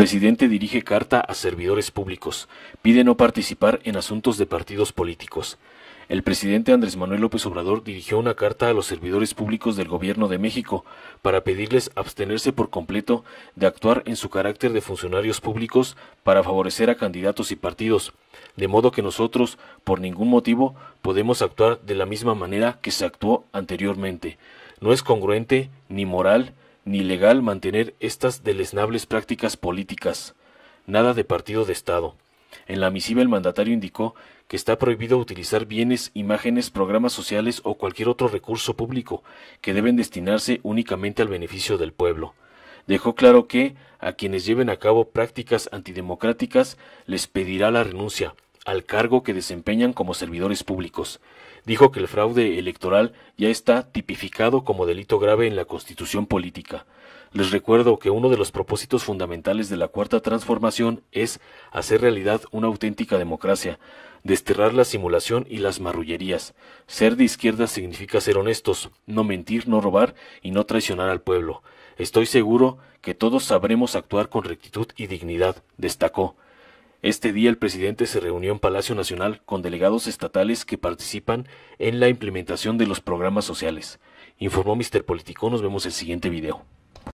Presidente dirige carta a servidores públicos. Pide no participar en asuntos de partidos políticos. El presidente Andrés Manuel López Obrador dirigió una carta a los servidores públicos del Gobierno de México para pedirles abstenerse por completo de actuar en su carácter de funcionarios públicos para favorecer a candidatos y partidos, de modo que nosotros, por ningún motivo, podemos actuar de la misma manera que se actuó anteriormente. No es congruente, ni moral, ni legal mantener estas deleznables prácticas políticas. Nada de partido de Estado. En la misiva el mandatario indicó que está prohibido utilizar bienes, imágenes, programas sociales o cualquier otro recurso público que deben destinarse únicamente al beneficio del pueblo. Dejó claro que a quienes lleven a cabo prácticas antidemocráticas les pedirá la renuncia, al cargo que desempeñan como servidores públicos. Dijo que el fraude electoral ya está tipificado como delito grave en la Constitución política. Les recuerdo que uno de los propósitos fundamentales de la Cuarta Transformación es hacer realidad una auténtica democracia, desterrar la simulación y las marrullerías. Ser de izquierda significa ser honestos, no mentir, no robar y no traicionar al pueblo. Estoy seguro que todos sabremos actuar con rectitud y dignidad, destacó. Este día el presidente se reunió en Palacio Nacional con delegados estatales que participan en la implementación de los programas sociales. Informó Mr. Político, nos vemos el siguiente video.